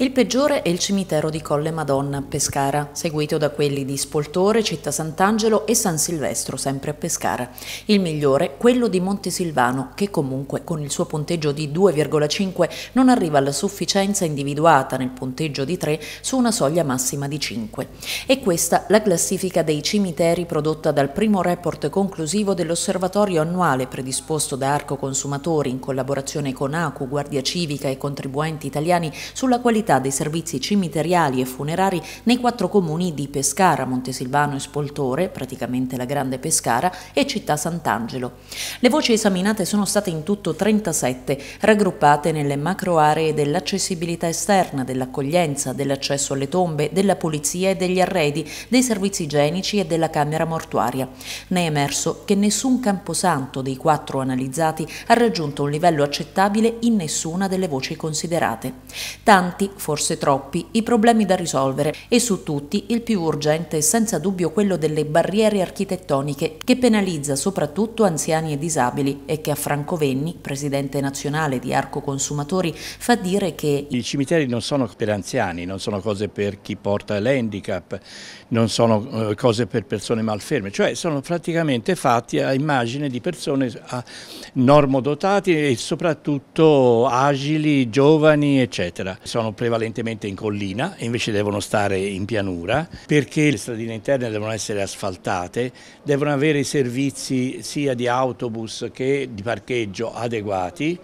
Il peggiore è il cimitero di Colle Madonna a Pescara, seguito da quelli di Spoltore, Città Sant'Angelo e San Silvestro, sempre a Pescara. Il migliore, quello di Montesilvano, che comunque con il suo punteggio di 2,5 non arriva alla sufficienza individuata nel punteggio di 3 su una soglia massima di 5. E questa la classifica dei cimiteri prodotta dal primo report conclusivo dell'osservatorio annuale predisposto da Arco Consumatori in collaborazione con ACU, Guardia Civica e contribuenti italiani sulla qualità titolarità dei servizi cimiteriali e funerari nei quattro comuni di Pescara, Montesilvano e Spoltore, praticamente la Grande Pescara, e Città Sant'Angelo. Le voci esaminate sono state in tutto 37, raggruppate nelle macro aree dell'accessibilità esterna, dell'accoglienza, dell'accesso alle tombe, della pulizia e degli arredi, dei servizi igienici e della camera mortuaria. Ne è emerso che nessun camposanto dei quattro analizzati ha raggiunto un livello accettabile in nessuna delle voci considerate. Tanti forse troppi, i problemi da risolvere e su tutti il più urgente è senza dubbio quello delle barriere architettoniche che penalizza soprattutto anziani e disabili e che a Franco Venni, presidente nazionale di Arco Consumatori, fa dire che i cimiteri non sono per anziani, non sono cose per chi porta l'handicap, non sono eh, cose per persone malferme, cioè sono praticamente fatti a immagine di persone normodotati e soprattutto agili, giovani, eccetera. Sono pre prevalentemente in collina e invece devono stare in pianura perché le stradine interne devono essere asfaltate, devono avere i servizi sia di autobus che di parcheggio adeguati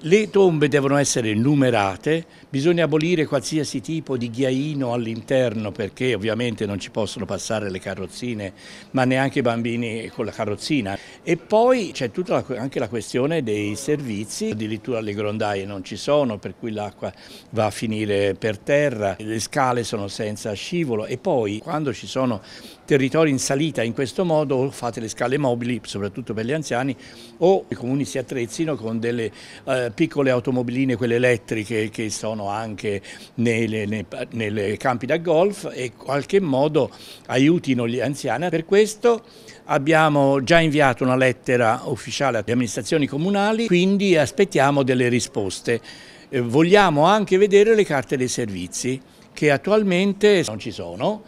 le tombe devono essere numerate, bisogna abolire qualsiasi tipo di ghiaino all'interno perché ovviamente non ci possono passare le carrozzine, ma neanche i bambini con la carrozzina. E poi c'è tutta la, anche la questione dei servizi, addirittura le grondaie non ci sono, per cui l'acqua va a finire per terra, le scale sono senza scivolo e poi quando ci sono territori in salita in questo modo fate le scale mobili, soprattutto per gli anziani, o i comuni si attrezzino con delle... Eh, piccole automobiline, quelle elettriche che sono anche nei campi da golf e in qualche modo aiutino gli anziani. Per questo abbiamo già inviato una lettera ufficiale alle amministrazioni comunali, quindi aspettiamo delle risposte. Eh, vogliamo anche vedere le carte dei servizi che attualmente non ci sono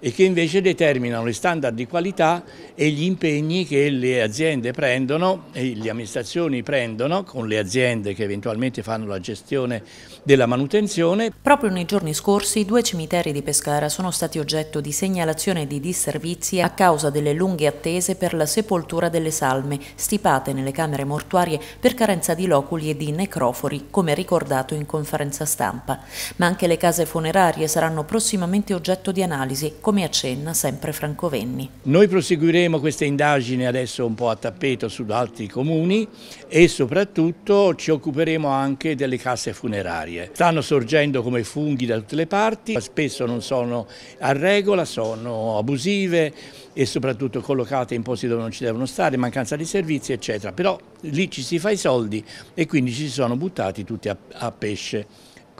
e che invece determinano gli standard di qualità e gli impegni che le aziende prendono e le amministrazioni prendono con le aziende che eventualmente fanno la gestione della manutenzione. Proprio nei giorni scorsi due cimiteri di Pescara sono stati oggetto di segnalazione di disservizi a causa delle lunghe attese per la sepoltura delle salme stipate nelle camere mortuarie per carenza di loculi e di necrofori, come ricordato in conferenza stampa. Ma anche le case funerarie saranno prossimamente oggetto di analisi, come accenna sempre Franco Venni. Noi proseguiremo questa indagine adesso un po' a tappeto su altri comuni e soprattutto ci occuperemo anche delle casse funerarie. Stanno sorgendo come funghi da tutte le parti, spesso non sono a regola, sono abusive e soprattutto collocate in posti dove non ci devono stare, mancanza di servizi eccetera, però lì ci si fa i soldi e quindi ci si sono buttati tutti a, a pesce.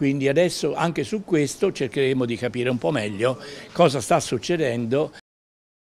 Quindi adesso anche su questo cercheremo di capire un po' meglio cosa sta succedendo